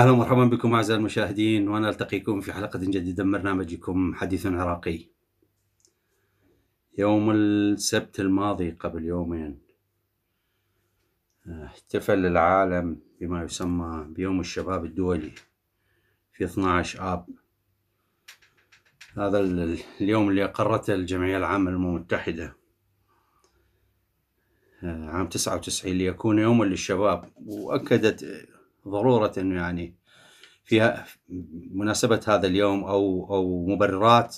اهلا ومرحبا بكم اعزائي المشاهدين ونلتقيكم في حلقه جديده من برنامجكم حديث عراقي. يوم السبت الماضي قبل يومين آه، احتفل العالم بما يسمى بيوم الشباب الدولي في 12 اب هذا اليوم اللي أقرته الجمعية العامة للأمم المتحدة آه، عام تسعة وتسعين ليكون يوما للشباب وأكدت ضرورة انه يعني فيها مناسبة هذا اليوم او او مبررات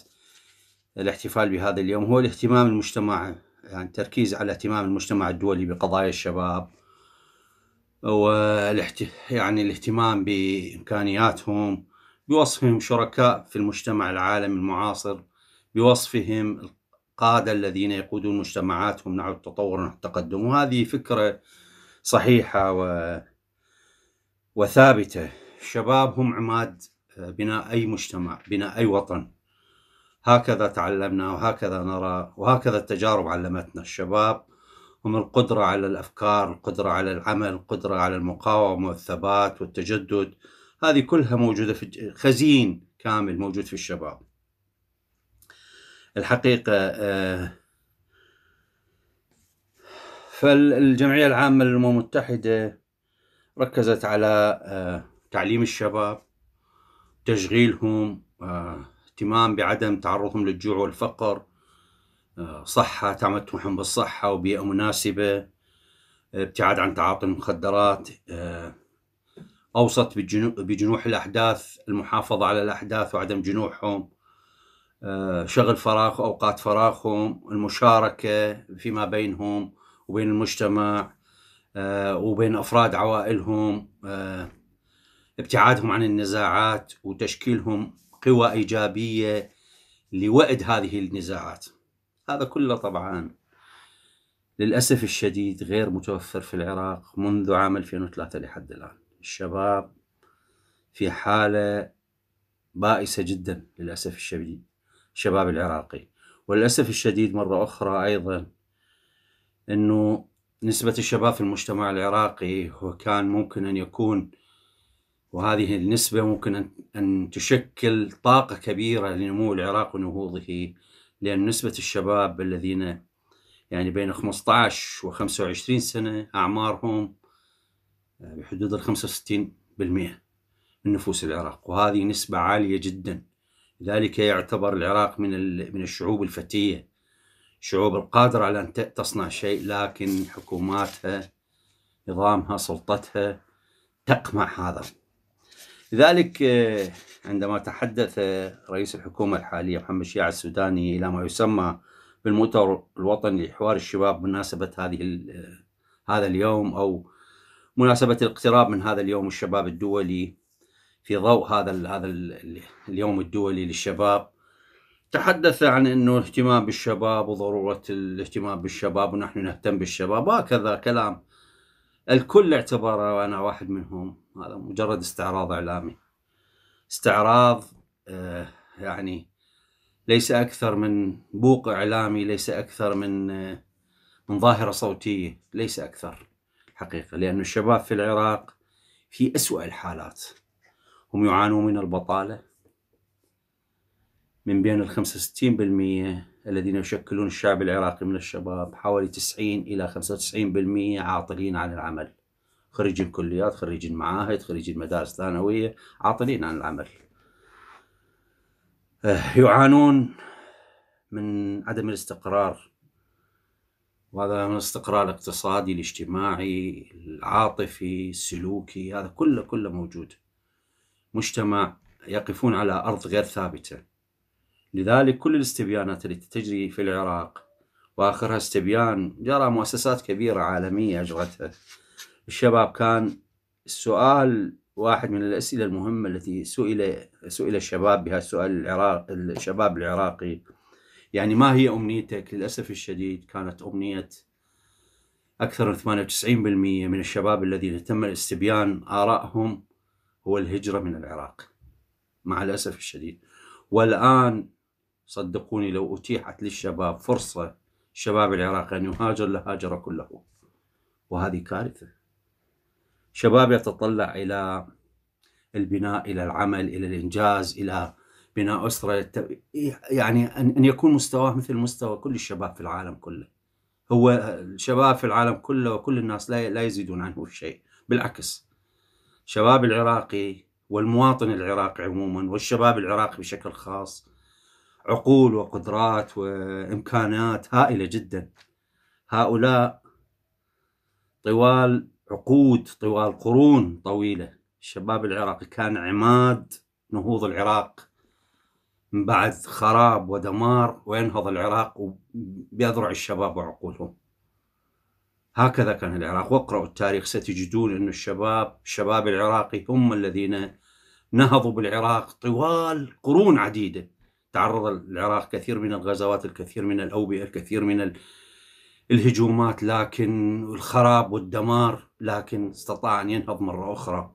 الاحتفال بهذا اليوم هو الاهتمام المجتمع يعني التركيز على اهتمام المجتمع الدولي بقضايا الشباب والاحت... يعني الاهتمام بامكانياتهم بوصفهم شركاء في المجتمع العالمي المعاصر بوصفهم القادة الذين يقودون مجتمعاتهم نحو التطور ونحو التقدم وهذه فكرة صحيحة و وثابته الشباب هم عماد آه، بناء اي مجتمع بناء اي وطن هكذا تعلمنا وهكذا نرى وهكذا التجارب علمتنا الشباب هم القدرة على الأفكار القدرة على العمل القدرة على المقاومة والثبات والتجدد هذه كلها موجودة في خزين كامل موجود في الشباب الحقيقة آه، فالجمعية العامة للأمم المتحدة ركزت على آه، تعليم الشباب تشغيلهم آه، اهتمام بعدم تعرضهم للجوع والفقر آه، صحة تمتعهم بالصحة وبيئة مناسبة ابتعاد عن تعاطي المخدرات أوصت بجنوح الأحداث المحافظة على الأحداث وعدم جنوحهم شغل فراغ أوقات فراغهم المشاركة فيما بينهم وبين المجتمع آه، وبين أفراد عوائلهم آه، ابتعادهم عن النزاعات وتشكيلهم قوى إيجابية لوئد هذه النزاعات هذا كله طبعا للأسف الشديد غير متوفر في العراق منذ عام 2003 لحد الآن الشباب في حالة بائسة جدا للأسف الشديد الشباب العراقي وللأسف الشديد مرة أخرى أيضا أنه نسبة الشباب في المجتمع العراقي وكان ممكن أن يكون وهذه النسبة ممكن أن تشكل طاقة كبيرة لنمو العراق ونهوضه لأن نسبة الشباب الذين يعني بين 15 و 25 سنة أعمارهم آه، بحدود ال 65% من نفوس العراق وهذه نسبة عالية جدا لذلك يعتبر العراق من من الشعوب الفتية شعوب القادرة على أن تصنع شيء لكن حكوماتها نظامها سلطتها تقمع هذا لذلك آه، عندما تحدث آه، رئيس الحكومة الحالية محمد شياع السوداني إلى ما يسمى بالمؤتمر الوطني لحوار الشباب مناسبة هذه آه، هذا اليوم أو مناسبة الاقتراب من هذا اليوم الشباب الدولي في ضوء هذا هذا اليوم الدولي للشباب تحدث عن انه اهتمام بالشباب وضروره الاهتمام بالشباب ونحن نهتم بالشباب هكذا كلام الكل اعتبره وانا واحد منهم هذا مجرد استعراض اعلامي استعراض آه، يعني ليس اكثر من بوق اعلامي ليس اكثر من آه، من ظاهره صوتيه ليس اكثر الحقيقه لان الشباب في العراق في اسوا الحالات هم يعانون من البطاله من بين ال 65% الذين يشكلون الشعب العراقي من الشباب حوالي 90 إلى 95% عاطلين عن العمل خريجين كليات خريجين معاهد خريجين مدارس ثانوية عاطلين عن العمل آه، يعانون من عدم الاستقرار وهذا من الاستقرار الاقتصادي الاجتماعي العاطفي السلوكي هذا كله كله موجود مجتمع يقفون على أرض غير ثابتة لذلك كل الاستبيانات التي تجري في العراق واخرها استبيان جرى مؤسسات كبيره عالميه اجرتها الشباب كان السؤال واحد من الاسئله المهمه التي سئل سئل الشباب بها السؤال العراق الشباب العراقي يعني ما هي امنيتك؟ للاسف الشديد كانت امنيه اكثر من 98% من الشباب الذين تم الاستبيان ارائهم هو الهجره من العراق مع الاسف الشديد والان صدقوني لو أتيحت للشباب فرصة شباب العراق أن يهاجر لهاجر كله وهذه كارثة شباب يتطلع إلى البناء إلى العمل إلى الإنجاز إلى بناء أسرة يعني أن يكون مستواه مثل مستوى كل الشباب في العالم كله هو الشباب في العالم كله وكل الناس لا لا يزيدون عنه شيء بالعكس الشباب العراقي والمواطن العراقي عموما والشباب العراقي بشكل خاص عقول وقدرات وامكانات هائله جدا هؤلاء طوال عقود طوال قرون طويله الشباب العراقي كان عماد نهوض العراق من بعد خراب ودمار وينهض العراق بأذرع الشباب وعقولهم هكذا كان العراق واقرأوا التاريخ ستجدون أن الشباب الشباب العراقي هم الذين نهضوا بالعراق طوال قرون عديدة تعرض العراق كثير من الغزوات الكثير من الأوبئة الكثير من الهجومات لكن الخراب والدمار لكن استطاع أن ينهض مرة أخرى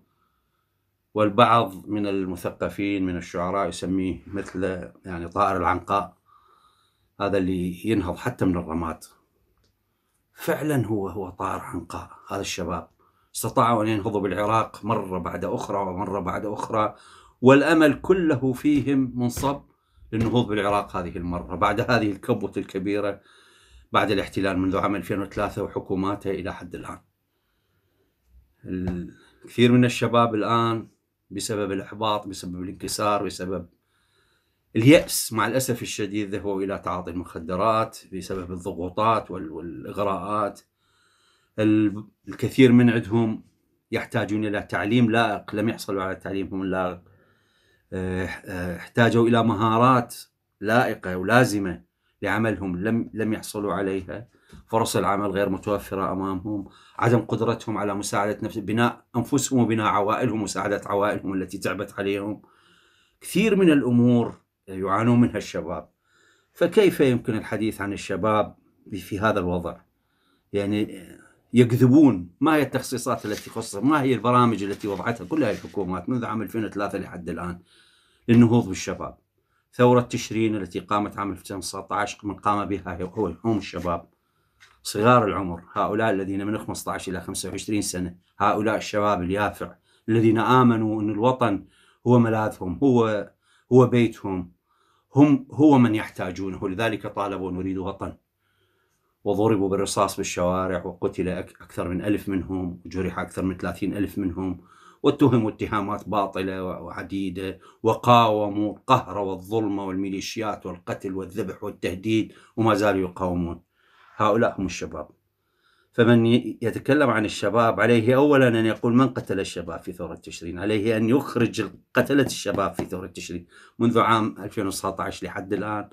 والبعض من المثقفين من الشعراء يسميه مثل يعني طائر العنقاء هذا اللي ينهض حتى من الرماد فعلا هو هو طائر عنقاء هذا الشباب استطاعوا أن ينهضوا بالعراق مرة بعد أخرى ومرة بعد أخرى والأمل كله فيهم منصب للنهوض بالعراق هذه المرة بعد هذه الكبوة الكبيرة بعد الاحتلال منذ عام 2003 وحكوماته إلى حد الآن الكثير من الشباب الآن بسبب الإحباط بسبب الانكسار بسبب اليأس مع الأسف الشديد ذهبوا إلى تعاطي المخدرات بسبب الضغوطات والإغراءات الكثير من عندهم يحتاجون إلى تعليم لائق لم يحصلوا على تعليمهم اللائق آه، احتاجوا الى مهارات لائقه ولازمه لعملهم لم لم يحصلوا عليها فرص العمل غير متوفره امامهم عدم قدرتهم على مساعده نفس بناء انفسهم وبناء عوائلهم ومساعده عوائلهم التي تعبت عليهم كثير من الامور يعانون منها الشباب فكيف يمكن الحديث عن الشباب في هذا الوضع يعني يكذبون ما هي التخصيصات التي خصصت ما هي البرامج التي وضعتها كل هذه الحكومات منذ عام 2003 لحد الآن للنهوض بالشباب ثورة تشرين التي قامت عام 2019 من قام بها هو هم الشباب صغار العمر هؤلاء الذين من 15 إلى 25 سنة هؤلاء الشباب اليافع الذين آمنوا أن الوطن هو ملاذهم هو هو بيتهم هم هو من يحتاجونه لذلك طالبوا نريد وطن وضربوا بالرصاص بالشوارع وقتل أكثر من ألف منهم وجرح أكثر من ثلاثين ألف منهم واتهموا اتهامات باطلة وعديدة وقاوموا القهر والظلم والميليشيات والقتل والذبح والتهديد وما زالوا يقاومون هؤلاء هم الشباب فمن يتكلم عن الشباب عليه أولا أن يقول من قتل الشباب في ثورة تشرين عليه أن يخرج قتلة الشباب في ثورة تشرين منذ عام 2019 لحد الآن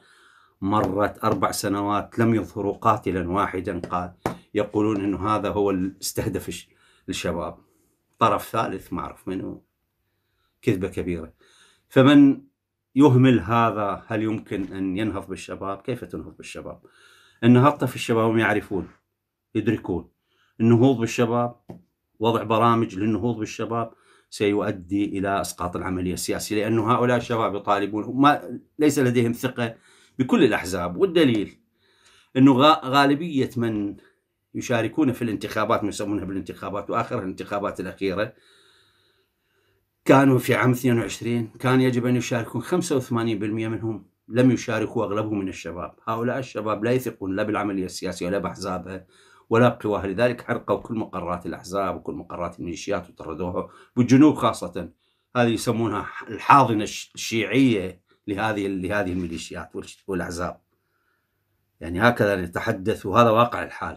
مرت أربع سنوات لم يظهروا قاتلا واحدا قال يقولون أنه هذا هو اللي استهدف الشباب طرف ثالث ما أعرف منه كذبة كبيرة فمن يهمل هذا هل يمكن أن ينهض بالشباب كيف تنهض بالشباب النهضة في الشباب هم يعرفون يدركون النهوض بالشباب وضع برامج للنهوض بالشباب سيؤدي إلى إسقاط العملية السياسية لأن هؤلاء الشباب يطالبون ما ليس لديهم ثقة بكل الأحزاب والدليل أنه غالبية من يشاركون في الانتخابات ما يسمونها بالانتخابات وآخر الانتخابات الأخيرة كانوا في عام 22 كان يجب أن يشاركون 85% منهم لم يشاركوا أغلبهم من الشباب هؤلاء الشباب لا يثقون لا بالعملية السياسية ولا بأحزابها ولا بقواها لذلك حرقوا كل مقرات الأحزاب وكل مقرات الميليشيات وطردوها بالجنوب خاصة هذه يسمونها الحاضنة الشيعية لهذه لهذه الميليشيات والاحزاب يعني هكذا نتحدث وهذا واقع الحال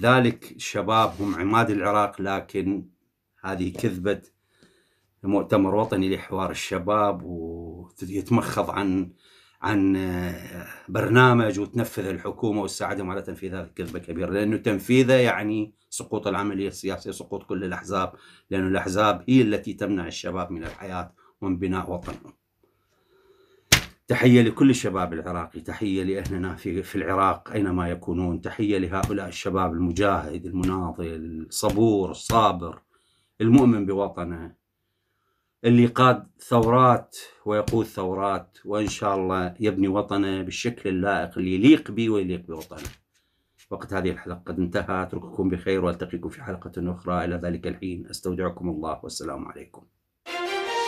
ذلك الشباب هم عماد العراق لكن هذه كذبة مؤتمر وطني لحوار الشباب ويتمخض عن عن برنامج وتنفذ الحكومة وتساعدهم على تنفيذ هذه الكذبة كبيرة لأنه تنفيذه يعني سقوط العملية السياسية سقوط كل الأحزاب لأن الأحزاب هي التي تمنع الشباب من الحياة ومن بناء وطن تحية لكل الشباب العراقي تحية لأهلنا في, في العراق أينما يكونون تحية لهؤلاء الشباب المجاهد المناضل الصبور الصابر المؤمن بوطنه اللي قاد ثورات ويقود ثورات وإن شاء الله يبني وطنه بالشكل اللائق اللي يليق به ويليق بوطنه وقت هذه الحلقة قد انتهى أترككم بخير وألتقيكم في حلقة أخرى إلى ذلك الحين أستودعكم الله والسلام عليكم